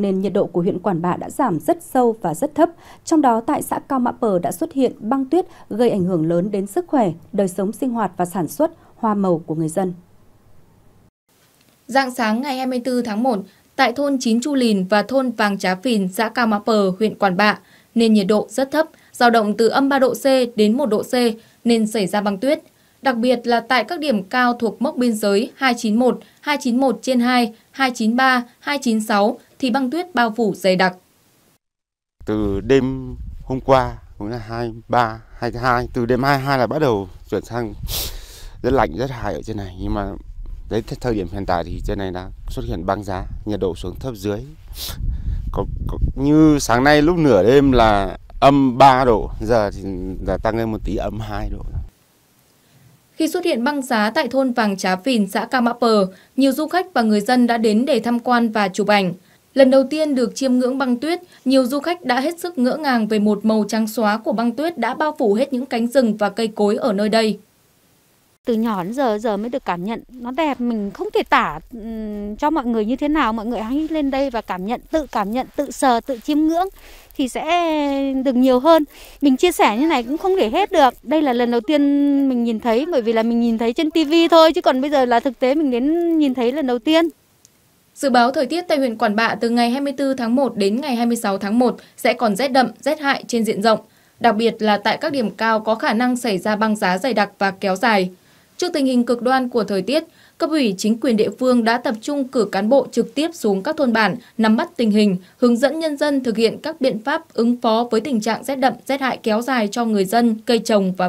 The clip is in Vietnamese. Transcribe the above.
nên nhiệt độ của huyện Quản Bạ đã giảm rất sâu và rất thấp. Trong đó tại xã Cao Mã Pờ đã xuất hiện băng tuyết gây ảnh hưởng lớn đến sức khỏe, đời sống sinh hoạt và sản xuất, hoa màu của người dân. Dạng sáng ngày 24 tháng 1, tại thôn Chín Chu Lìn và thôn Vàng Trá Phìn, xã Cao Mã Pờ, huyện Quản Bạ, nên nhiệt độ rất thấp, dao động từ âm 3 độ C đến 1 độ C nên xảy ra băng tuyết. Đặc biệt là tại các điểm cao thuộc mốc biên giới 291, 291 trên 2, 293, 296, thì băng tuyết bao phủ dày đặc. Từ đêm hôm qua cũng là 23, 22, từ đêm 22 là bắt đầu chuyển sang rất lạnh, rất hại ở trên này. Nhưng mà đến thời điểm hiện tại thì trên này đã xuất hiện băng giá, nhiệt độ xuống thấp dưới. Có, có, như sáng nay lúc nửa đêm là âm 3 độ, giờ thì đã tăng lên một tí âm 2 độ. Khi xuất hiện băng giá tại thôn Vàng Trá Phìn, xã Cam Mã Pờ, nhiều du khách và người dân đã đến để tham quan và chụp ảnh. Lần đầu tiên được chiêm ngưỡng băng tuyết, nhiều du khách đã hết sức ngỡ ngàng về một màu trắng xóa của băng tuyết đã bao phủ hết những cánh rừng và cây cối ở nơi đây. Từ nhỏ đến giờ giờ mới được cảm nhận nó đẹp, mình không thể tả ừ, cho mọi người như thế nào, mọi người hãy lên đây và cảm nhận, tự cảm nhận, tự sờ, tự chiêm ngưỡng thì sẽ được nhiều hơn. Mình chia sẻ như này cũng không thể hết được. Đây là lần đầu tiên mình nhìn thấy bởi vì là mình nhìn thấy trên tivi thôi chứ còn bây giờ là thực tế mình đến nhìn thấy lần đầu tiên. Dự báo thời tiết tại huyện Quản Bạ từ ngày 24 tháng 1 đến ngày 26 tháng 1 sẽ còn rét đậm, rét hại trên diện rộng, đặc biệt là tại các điểm cao có khả năng xảy ra băng giá dày đặc và kéo dài. Trước tình hình cực đoan của thời tiết, cấp ủy chính quyền địa phương đã tập trung cử cán bộ trực tiếp xuống các thôn bản nắm bắt tình hình, hướng dẫn nhân dân thực hiện các biện pháp ứng phó với tình trạng rét đậm, rét hại kéo dài cho người dân, cây trồng và vật